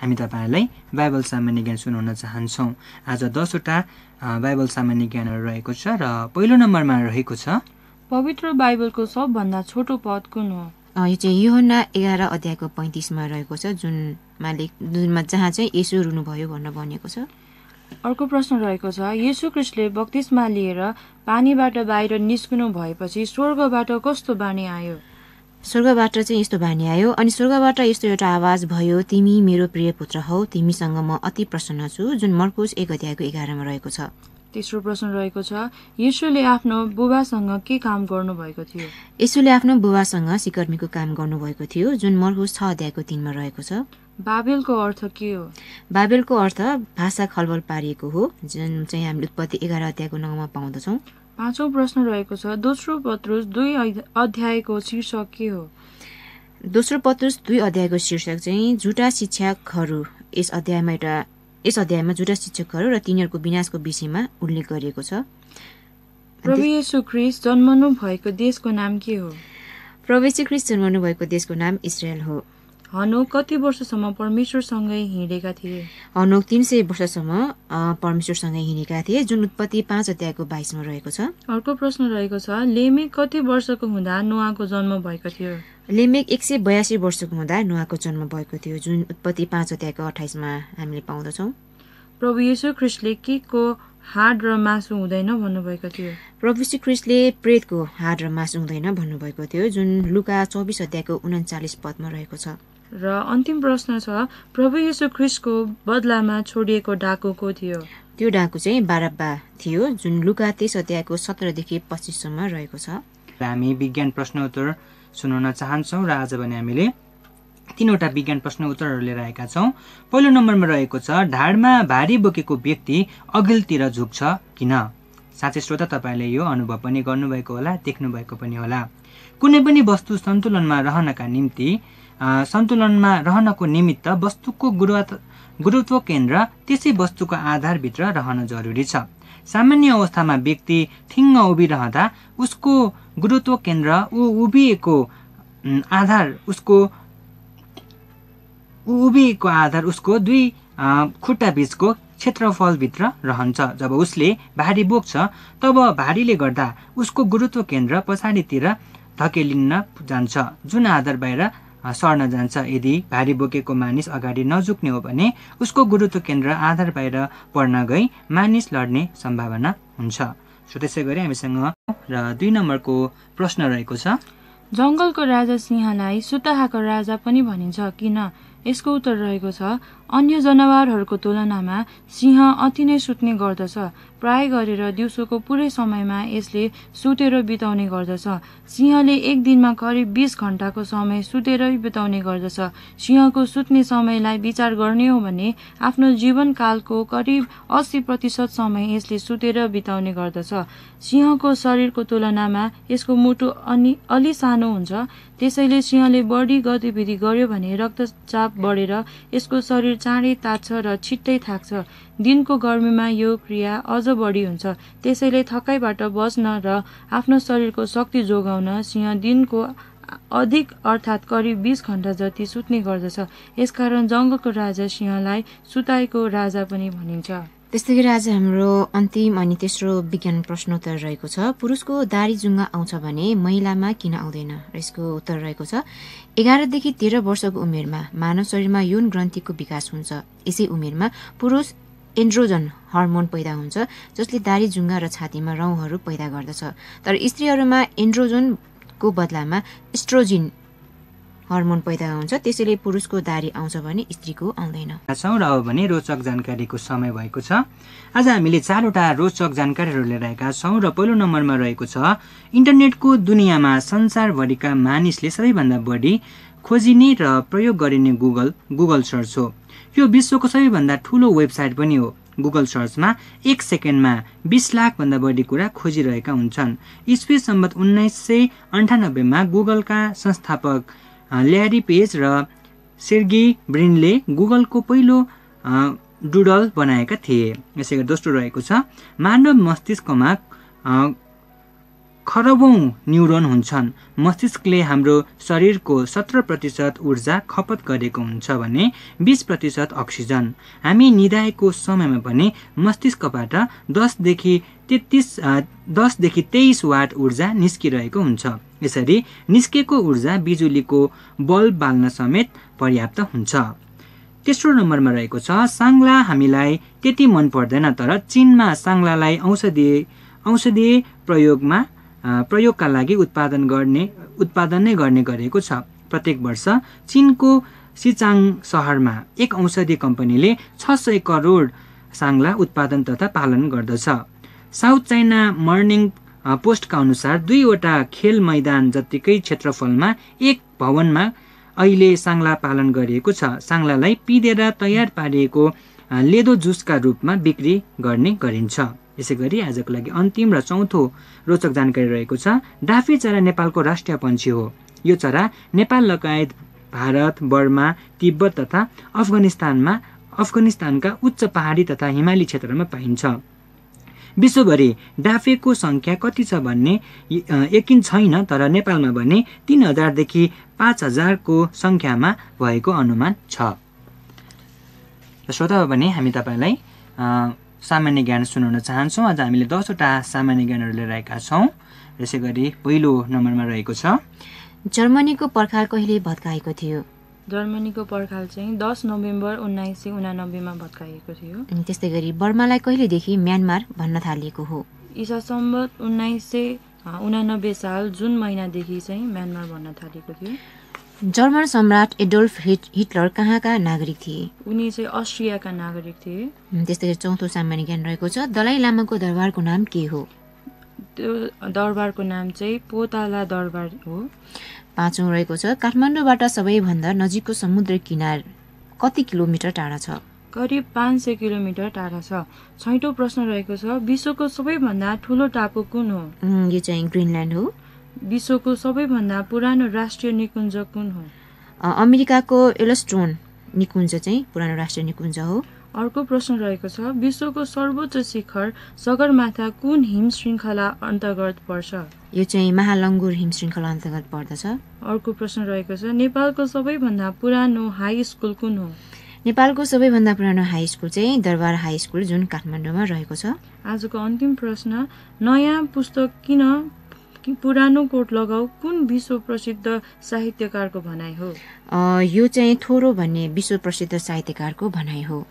हामी तपाईँहरूलाई बाइबल सामान्य ज्ञान सुनाउन चाहन्छौँ आज दसवटा बाइबल सामान्य ज्ञानहरू रहेको छ र पहिलो नम्बरमा रहेको छ पवित्र बाइबलको सबभन्दा छोटो पद कुन हो यो चाहिँ योहन्ना एघार अध्यायको पैँतिसमा रहेको छ जुन लेख जुनमा जहाँ चाहिँ यसो रुनुभयो भनेर भनेको छ अर्को प्रश्न रहेको छ येसु क्रिस्टले बक्तिसमा लिएर पानीबाट बाहिर निस्कनु भएपछि स्वर्गबाट कस्तो बानी आयो स्वर्गबाट चाहिँ यस्तो बानी आयो अनि स्वर्गबाट यस्तो एउटा आवाज भयो तिमी मेरो प्रिय पुत्र हौ तिमीसँग म अति प्रसन्न छु जुन मर्कुस एक अध्यायको एघारमा रहेको छ तेस्रो प्रश्न रहेको छ यीशुले आफ्नो बुबासँग के काम गर्नुभएको थियो यीशुले आफ्नो बुबासँग सिकर्मीको काम गर्नुभएको थियो जुन मर्कुस छ अध्यायको तिनमा रहेको छ बाबेलको अर्थ के हो बाबेलको अर्थ भाषा खलबल पारिएको हो जुन चाहिँ हामीले उत्पत्ति एघार अध्यायको नौमा पाउँदछौँ पाँचौँ प्रश्न रहेको छ दोस्रो पत्रुस दुई अध्यायको शीर्षक के हो दोस्रो पत्रुस दुई अध्यायको शीर्षक चाहिँ झुटा शिक्षकहरू यस अध्यायमा एउटा यस अध्यायमा झुटा शिक्षकहरू र तिनीहरूको विनाशको विषयमा उल्लेख गरिएको छ प्रभु येशु जन्मनु भएको देशको नाम के हो प्रवेशी ख्रिस जन्मनु भएको देशको नाम इसरायल हो हनोक कति वर्षसम्म परमेश्वरसँगै हिँडेका थिए हनोक तिन सय वर्षसम्म परमेश्वरसँगै हिँडेका थिए जुन उत्पत्ति पाँच अध्यायको बाइसमा रहेको छ अर्को प्रश्न रहेको छ लेमेक कति वर्षको हुँदा नुहाको जन्म भएको थियो लेमेक एक सय बयासी वर्षको हुँदा नुहाको जन्म भएको थियो जुन उत्पत्ति पाँच अध्यायको अठाइसमा हामीले पाउँदछौँ प्रभु येसु ख्रिस्टले के को हाड र मासु हुँदैन भन्नुभएको थियो प्रभु श्री ख्रिस्टले प्रेतको हाड र मासु हुँदैन भन्नुभएको थियो जुन लुका चौबिस अध्यायको उन्चालिस पदमा रहेको छ र अन्तिम प्रश्न छ प्रभु येसु ख्रिसको बदलामा छोडिएको डाकु को थियो त्यो डाकु चाहिँ बाराब्बा थियो जुन लुगा तेइस अध्यायको सत्रदेखि पच्चिससम्म रहेको छ हामी विज्ञान प्रश्न उत्तर सुनाउन चाहन्छौँ र आज भने हामीले तिनवटा विज्ञान प्रश्न उत्तरहरू लिएर आएका छौँ पहिलो नम्बरमा रहेको छ ढाडमा भारी बोकेको व्यक्ति अघिल्तिर झुक्छ किन साँच्चै श्रोता तपाईँले यो अनुभव पनि गर्नुभएको होला देख्नुभएको पनि होला कुनै पनि वस्तु सन्तुलनमा रहनका निम्ति सन्तुलनमा रहनको निमित्त वस्तुको गुरुत् गुरुत्व केन्द्र त्यसै वस्तुको आधारभित्र रहन जरुरी छ सामान्य अवस्थामा व्यक्ति ठिङ्ग उभिरहँदा उसको गुरुत्व केन्द्र ऊ उभिएको आधार उसको ऊ उभिएको आधार उसको दुई खुट्टा बिचको क्षेत्रफलभित्र रहन्छ जब उसले भारी बोक्छ तब भारीले गर्दा उसको गुरुत्व केन्द्र पछाडितिर धकेलिन जान्छ जुन आधार बाहिर सर्न जान्छ यदि भारी बोकेको मानिस अगाडि नझुक्ने हो भने उसको गुरुत्व केन्द्र आधार बाहिर पर्न गई मानिस लड्ने सम्भावना हुन्छ सो त्यसै गरी हामीसँग र दुई नम्बरको प्रश्न रहेको छ जङ्गलको राजा सिंहलाई सुताहाको राजा पनि भनिन्छ किन यसको उत्तर रहेको छ अन्य जनावरहरूको तुलनामा सिंह अति नै सुत्ने गर्दछ प्राय गरेर दिउँसोको पुरै समयमा यसले सुतेर बिताउने गर्दछ सिंहले एक दिनमा करिब बिस घन्टाको समय सुतेरै बिताउने गर्दछ सिंहको सुत्ने समयलाई विचार गर्ने हो भने आफ्नो जीवनकालको करिब अस्सी प्रतिशत समय यसले सुतेर बिताउने गर्दछ सिंहको शरीरको तुलनामा यसको मुटु अनि अलि सानो हुन्छ त्यसैले सिंहले बढी गतिविधि गर्यो भने रक्तचाप बढेर यसको शरीर चाँडै तात्छ र छिट्टै थाक्छ दिनको गर्मीमा यो क्रिया अझ अझ बढी हुन्छ त्यसैले थकाइबाट बस्न र आफ्नो शरीरको शक्ति जोगाउन सिंह दिनको अधिक अर्थात् करिब बिस घन्टा जति सुत्ने गर्दछ यसकारण जङ्गलको राजा सिंहलाई सुताएको राजा पनि भनिन्छ त्यस्तै गरी आज हाम्रो अन्तिम अनि तेस्रो विज्ञान प्रश्नोत्तर रहेको छ पुरुषको दारी जुङ्गा आउँछ भने महिलामा किन आउँदैन र यसको उत्तर रहेको छ एघारदेखि तेह्र वर्षको उमेरमा मानव शरीरमा यौन ग्रन्थिको विकास हुन्छ यसै उमेरमा पुरुष एन्ड्रोजन हर्मोन पैदा हुन्छ जसले दारी जुङ्गा र छातीमा रौँहरू पैदा गर्दछ तर स्त्रीहरूमा एन्ड्रोजनको बदलामा इस्ट्रोजिन हर्मोन पैदा हुन्छ त्यसैले पुरुषको दारी आउँछ भने स्त्रीको आउँदैन छौँ र अब भने रोचक जानकारीको समय भएको छ आज हामीले चारवटा रोचक जानकारीहरू लिएर आएका छौँ र पहिलो नम्बरमा रहेको छ इन्टरनेटको दुनियाँमा संसारभरिका मानिसले सबैभन्दा बढी खोजिने र प्रयोग गरिने गुगल गुगल सर्च हो यो विश्वको सबैभन्दा ठुलो वेबसाइट पनि हो गुगल सर्चमा एक सेकेन्डमा बिस लाखभन्दा बढी कुरा खोजिरहेका हुन्छन् इस्वी सम्बत उन्नाइस सय अन्ठानब्बेमा गुगलका संस्थापक ल्यारी पेज र सेर्गी ब्रिनले गुगलको पहिलो डुडल बनाएका थिए यसै गरी दोस्रो रहेको छ मानव मस्तिष्कमा खरबौँ न्युरोन हुन्छन् मस्तिष्कले हाम्रो शरीरको सत्र प्रतिशत ऊर्जा खपत गरेको हुन्छ भने बिस प्रतिशत अक्सिजन हामी निधाएको समयमा पनि मस्तिष्कबाट दसदेखि तेत्तिस दसदेखि तेइस वाट ऊर्जा निस्किरहेको हुन्छ यसरी निस्केको ऊर्जा बिजुलीको बल्ब बाल्न समेत पर्याप्त हुन्छ तेस्रो नम्बरमा रहेको छ साङ्ला हामीलाई त्यति मन पर्दैन तर चिनमा साङ्लालाई औषधि औषधि प्रयोगमा प्रयोगका लागि उत्पादन गर्ने उत्पादन नै गर्ने गरेको छ प्रत्येक वर्ष चिनको सिचाङ सहरमा एक औषधि कम्पनीले छ सय करोड साङ्ला उत्पादन तथा पालन गर्दछ साउथ चाइना मर्निङ पोस्टका अनुसार दुईवटा खेल मैदान जत्तिकै क्षेत्रफलमा एक भवनमा अहिले साङ्ला पालन गरिएको छ साङ्लालाई पिँधेर तयार पारिएको लेदो जुसका रूपमा बिक्री गर्ने गरिन्छ यसै गरी आजको लागि अन्तिम र चौथो रोचक जानकारी रहेको छ डाफे चरा नेपालको राष्ट्रिय पन्छी हो यो चरा नेपाल लगायत भारत बर्मा तिब्बत तथा अफगानिस्तानमा अफगानिस्तानका उच्च पहाडी तथा हिमाली क्षेत्रमा पाइन्छ विश्वभरि डाफेको सङ्ख्या कति छ भन्ने यकिन छैन तर नेपालमा भने तिन हजारदेखि पाँच हजारको सङ्ख्यामा भएको अनुमान छ श्रोता भने हामी तपाईँलाई सामान्य ज्ञान सुनाउन चाहन्छौँ आज हामीले दसवटा सामान्य ज्ञानहरू लिएर आएका छौँ यसै गरी पहिलो नम्बरमा रहेको छ जर्मनीको पर्खाल कहिले भत्काएको थियो जर्मनीको पर्खाल चाहिँ दस नोभेम्बर उन्नाइस सय उनानब्बेमा भत्काइएको थियो त्यस्तै गरी बर्मालाई कहिलेदेखि म्यानमार भन्न थालिएको हो ईसा सम्बत उन्नाइस सय उनानब्बे साल जुन महिनादेखि चाहिँ म्यानमार भन्न थालिएको थियो जर्मन सम्राट एडोल्फ हिटलर कहाँका नागरिक थिए उनी चाहिँ अस्ट्रियाका नागरिक थिए त्यस्तै चौथो सामान्य ज्ञान रहेको छ दलाई लामाको दरबारको नाम के हो त्यो दरबारको नाम चाहिँ पोताला दरबार हो पाँचौँ रहेको छ काठमाडौँबाट सबैभन्दा नजिकको समुद्र किनार कति किलोमिटर टाढा छ करिब पाँच सय किलोमिटर टाढा छ छैटौँ प्रश्न रहेको छ विश्वको सबैभन्दा ठुलो टापु कुन हो यो चाहिँ ग्रिनल्यान्ड हो विश्वको सबैभन्दा पुरानो राष्ट्रिय निकुञ्ज कुन हो अमेरिकाको एलोस्ट्रोन निकुञ्ज चाहिँ पुरानो राष्ट्रिय निकुञ्ज हो अर्को प्रश्न रहेको छ विश्वको सर्वोच्च शिखर सगरमाथा कुन हिम श्रृङ्खला अन्तर्गत पर्छ यो चाहिँ महालङ्गुर हिम श्रृङ्खला अन्तर्गत पर्दछ अर्को प्रश्न रहेको छ नेपालको सबैभन्दा पुरानो हाई स्कुल कुन हो नेपालको सबैभन्दा पुरानो हाई स्कुल चाहिँ दरबार हाई स्कुल जुन काठमाडौँमा रहेको छ आजको अन्तिम प्रश्न नयाँ पुस्तक किन कि पुरानो कोट लगाऊ कुन विश्व प्रसिद्ध साहित्यकारको भनाइ हो यो चाहिँ थोरो भन्ने विश्व प्रसिद्ध साहित्यकारको भनाइ हो